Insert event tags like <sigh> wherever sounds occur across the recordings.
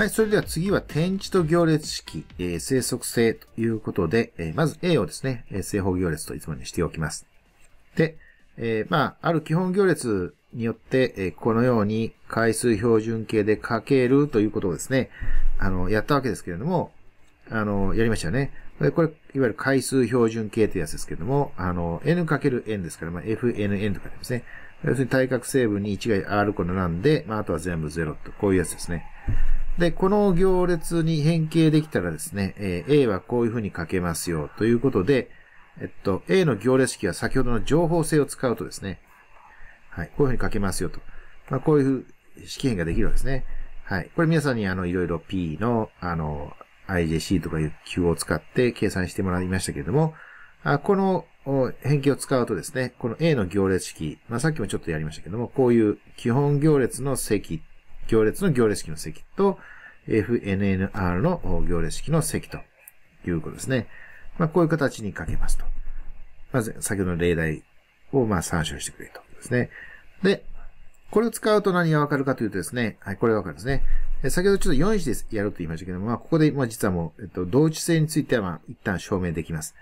はい、それでは次は点値と行列式、えー、生息性ということで、えー、まず A をですね、正方行列といつもにしておきます。で、えー、まあ、ある基本行列によって、えこのように回数標準形で書けるということをですね、あの、やったわけですけれども、あの、やりましたよね。で、これ、いわゆる回数標準形というやつですけれども、あの、n×n ですから、まあ、fnn とかですね。要するに対角成分に1が r 個並んで、まあ、あとは全部0と、こういうやつですね。で、この行列に変形できたらですね、えー、A はこういうふうに書けますよということで、えっと、A の行列式は先ほどの情報性を使うとですね、はい、こういうふうに書けますよと。まあ、こういう式変ができるわけですね。はい。これ皆さんにあの、いろいろ P の、あの、IJC とかいう Q を使って計算してもらいましたけれども、あこの変形を使うとですね、この A の行列式、まあ、さっきもちょっとやりましたけども、こういう基本行列の積行列の行列式の積と、FNNR の行列式の積ということですね。まあ、こういう形に書けますと。まず、先ほどの例題をまあ参照してくれとですね。で、これを使うと何がわかるかというとですね、はい、これがわかるですね。先ほどちょっと4子ですやると言いましたけども、まあ、ここで、まあ、実はもう、えっと、同一性については、まあ、一旦証明できます。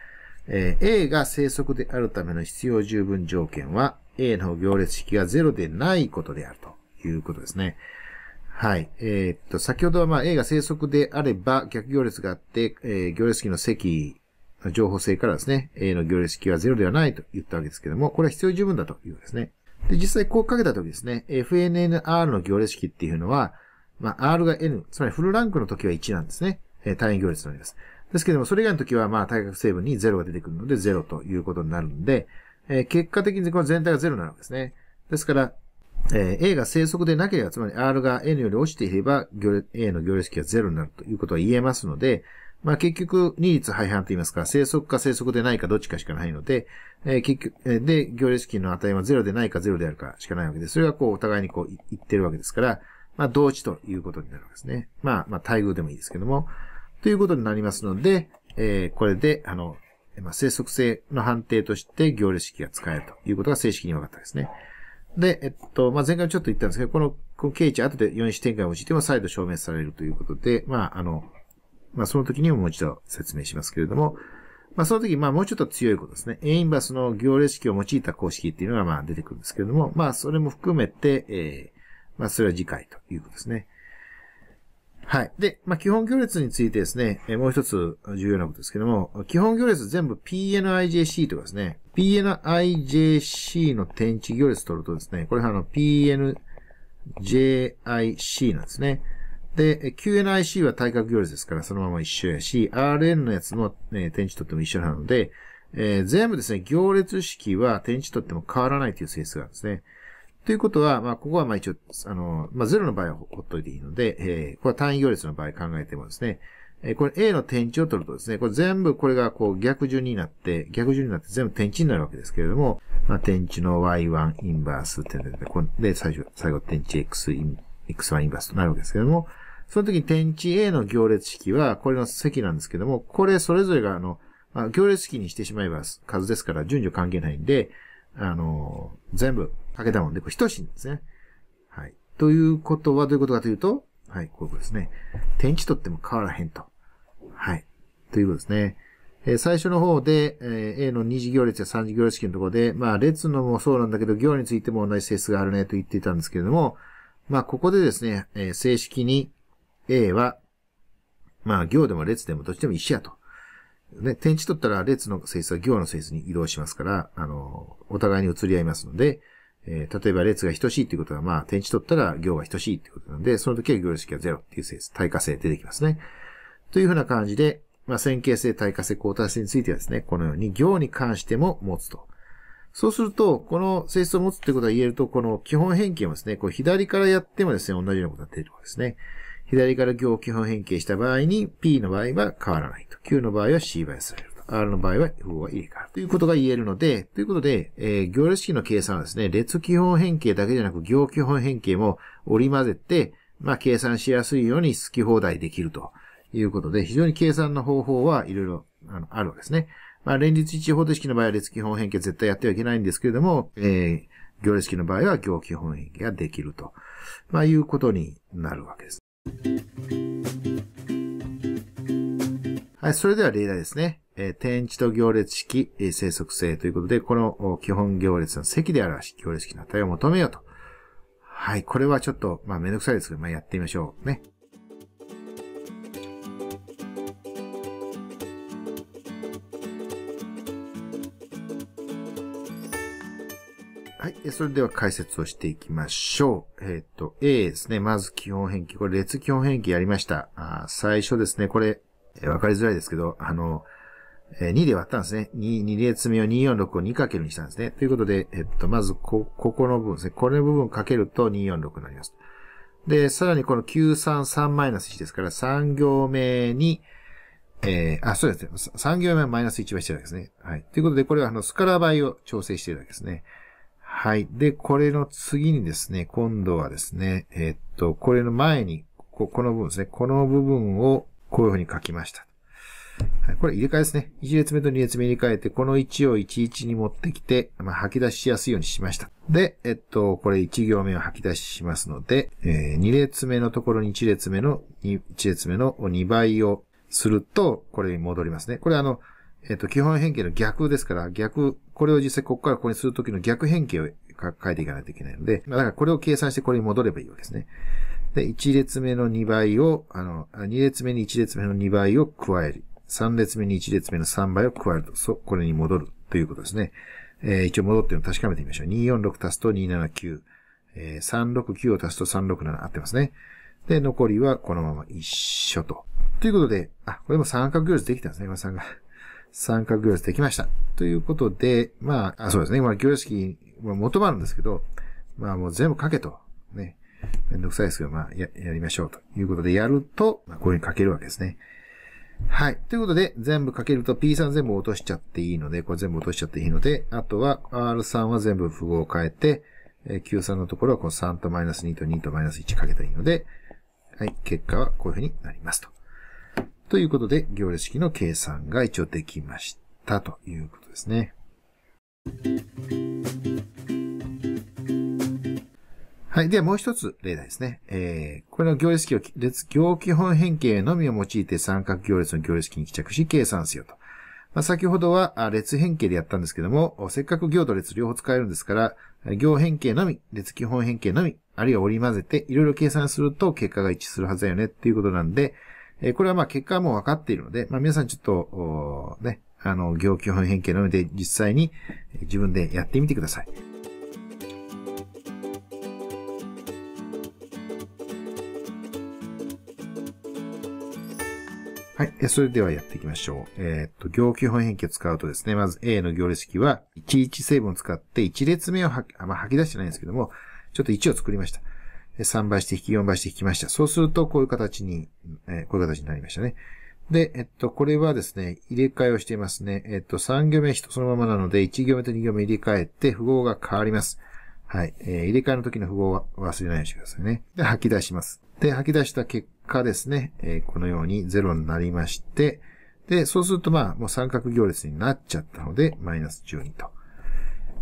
えー、A が正則であるための必要十分条件は、A の行列式が0でないことであるということですね。はい。えー、っと、先ほどはまあ A が生息であれば逆行列があって、えー、行列式の積の情報性からですね、A の行列式は0ではないと言ったわけですけども、これは必要十分だというわけですね。で、実際こうかけたときですね、FNNR の行列式っていうのは、まあ、R が N、つまりフルランクの時は1なんですね。えー、単位行列となります。ですけども、それ以外の時は、まあ、対角成分に0が出てくるので、0ということになるので、えー、結果的にこの全体が0になるわけですね。ですから、えー、A が正則でなければ、つまり R が N より落ちていれば、A の行列式は0になるということは言えますので、まあ結局、二律背反と言いますか、正則か正則でないかどっちかしかないので、えー、結局、で、行列式の値は0でないか0であるかしかないわけで、それがこう、お互いにこう、言ってるわけですから、まあ同値ということになるわけですね。まあ、まあ待遇でもいいですけども、ということになりますので、えー、これで、あの、まあ、正則性の判定として行列式が使えるということが正式に分かったですね。で、えっと、まあ、前回もちょっと言ったんですけど、この、この K1 後で4子展開を用いても再度証明されるということで、まあ、あの、まあ、その時にももう一度説明しますけれども、まあ、その時、まもうちょっと強いことですね。エインバスの行列式を用いた公式っていうのが、まあ、出てくるんですけれども、まあ、それも含めて、えー、まあ、それは次回ということですね。はい。で、まあ、基本行列についてですね、えもう一つ重要なことですけども、基本行列全部 PNIJC とかですね、PNIJC の点値行列取るとですね、これあの PNJIC なんですね。で、QNIC は対角行列ですからそのまま一緒やし、RN のやつも、ね、点値取っても一緒なので、えー、全部ですね、行列式は点値取っても変わらないという性質があるんですね。ということは、まあ、ここはまあ一応、あの、まあ、0の場合はほっといていいので、えー、これは単位行列の場合考えてもですね、えー、これ A の点値を取るとですね、これ全部これがこう逆順になって、逆順になって全部点値になるわけですけれども、まあ、点値の Y1 インバースってで、こで最初、最後点値 X イン、X1 インバースとなるわけですけれども、その時に点値 A の行列式は、これの積なんですけども、これそれぞれがあの、まあ、行列式にしてしまえば数ですから順序関係ないんで、あの、全部、武田門で、これ等しいんですね。はい。ということは、どういうことかというと、はい、こういうことですね。天地とっても変わらへんと。はい。ということですね。えー、最初の方で、えー、A の二次行列や三次行列式のところで、まあ、列のもそうなんだけど、行についても同じ性質があるねと言っていたんですけれども、まあ、ここでですね、えー、正式に A は、まあ、行でも列でもどっちでも一緒やと。ね、点値取ったら列の性質は行の性質に移動しますから、あの、お互いに移り合いますので、えー、例えば列が等しいっていうことは、まあ、点値取ったら行が等しいってことなんで、その時は行列式は0っていう性質、対価性出てきますね。というふうな感じで、まあ、線形性、対価性、交代性についてはですね、このように行に関しても持つと。そうすると、この性質を持つってことは言えると、この基本変形もですね、こう左からやってもですね、同じようなことが出るわけですね。左から行を基本変形した場合に、P の場合は変わらないと。Q の場合は C 倍されると。R の場合は F は入れ替わる。ということが言えるので、ということで、えー、行列式の計算はですね、列基本変形だけじゃなく、行基本変形も織り混ぜて、まあ、計算しやすいように好き放題できるということで、非常に計算の方法はいろいろあるわけですね。まあ、連立一方程式の場合は列基本変形絶対やってはいけないんですけれども、えー、行列式の場合は行基本変形ができると、まあ、いうことになるわけです。はい、それでは例題ですね。えー、天地と行列式、えー、生息性ということで、この基本行列の積で表し、行列式の値を求めようと。はい、これはちょっと、まあ、めんどくさいですけど、まあ、やってみましょうね。はい。それでは解説をしていきましょう。えっ、ー、と、A ですね。まず基本変形。これ列基本変形やりました。あ最初ですね、これ、えー、わかりづらいですけど、あの、えー、2で割ったんですね。2、2列目を246を2かけるにしたんですね。ということで、えっ、と、まずこ、ここの部分ですね。これの部分かけると246になります。で、さらにこの933-1ですから、3行目に、えー、あ、そうですね。3行目はマイナス1倍してるわけですね。はい。ということで、これはあの、スカラ倍を調整してるわけですね。はい。で、これの次にですね、今度はですね、えー、っと、これの前に、ここの部分ですね。この部分をこういうふうに書きました。はい、これ入れ替えですね。1列目と2列目入れ替えて、この1を11に持ってきて、まあ、吐き出しやすいようにしました。で、えっと、これ1行目を吐き出ししますので、えー、2列目のところに1列目の、1列目の2倍をすると、これに戻りますね。これあの、えっ、と、基本変形の逆ですから、逆、これを実際ここからここにするときの逆変形を書いていかないといけないので、だからこれを計算してこれに戻ればいいわけですね。で、1列目の2倍を、あの、2列目に1列目の2倍を加える。3列目に1列目の3倍を加えると、そ、これに戻るということですね。えー、一応戻ってるの確かめてみましょう。246足すと279。えー、369を足すと367合ってますね。で、残りはこのまま一緒と。ということで、あ、これも三角行列できたんですね。こさ三角。参加行列できました。ということで、まあ、あそうですね。まあ、行列式、まあ、求まるんですけど、まあ、もう全部書けと。ね。めんどくさいですけど、まあ、や、やりましょう。ということで、やると、まあ、こういうに書けるわけですね。はい。ということで、全部かけると P3 全部落としちゃっていいので、これ全部落としちゃっていいので、あとは R3 は全部符号を変えて、Q3 のところはこの3とマイナス2と2とマイナス1かけたらいいので、はい。結果はこういうふうになりますと。ということで、行列式の計算が一応できましたということですね。はい。ではもう一つ例題ですね。えー、これの行列式を、列行基本変形のみを用いて三角行列の行列式に帰着し計算せよと。まあ、先ほどは列変形でやったんですけども、せっかく行と列両方使えるんですから、行変形のみ、列基本変形のみ、あるいは折り混ぜていろいろ計算すると結果が一致するはずだよねっていうことなんで、えこれはまあ結果はもう分かっているので、まあ皆さんちょっと、ね、あの、行基本変形の上で実際に自分でやってみてください。はい。それではやっていきましょう。えっ、と、行基本変形を使うとですね、まず A の行列式は、11成分を使って1列目をは、まあ、吐き出してないんですけども、ちょっと1を作りました。3倍して引き、4倍して引きました。そうすると、こういう形に、えー、こういう形になりましたね。で、えっと、これはですね、入れ替えをしていますね。えっと、3行目そのままなので、1行目と2行目入れ替えて、符号が変わります。はい。えー、入れ替えの時の符号は忘れないようにしてくださいね。で、吐き出します。で、吐き出した結果ですね、えー、このように0になりまして、で、そうするとまあ、もう三角行列になっちゃったので、マイナス12と。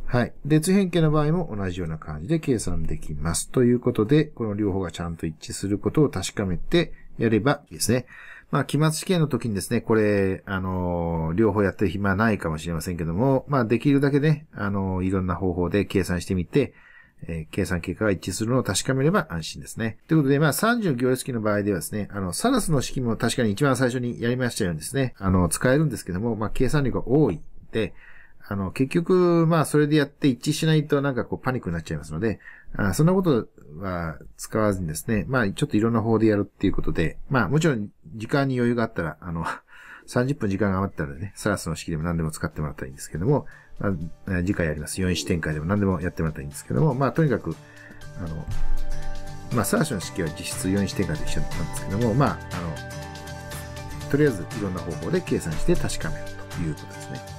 はい。列変形の場合も同じような感じで計算できます。ということで、この両方がちゃんと一致することを確かめてやればいいですね。まあ、期末試験の時にですね、これ、あの両方やってる暇ないかもしれませんけども、まあ、できるだけね、あのいろんな方法で計算してみて、えー、計算結果が一致するのを確かめれば安心ですね。ということで、まあ、30行列式の場合ではですね、あの、サラスの式も確かに一番最初にやりましたようにですね、あの、使えるんですけども、まあ、計算力が多いで、あの、結局、まあ、それでやって一致しないとなんかこうパニックになっちゃいますので、あそんなことは使わずにですね、まあ、ちょっといろんな方でやるっていうことで、まあ、もちろん時間に余裕があったら、あの、30 <laughs> 分時間が余ったらね、サラスの式でも何でも使ってもらったらいいんですけども、まあ、次回やります。4一展開でも何でもやってもらったらいいんですけども、まあ、とにかく、あの、まあ、サラスの式は実質4一展開と一緒なんですけども、まあ、あの、とりあえずいろんな方法で計算して確かめるということですね。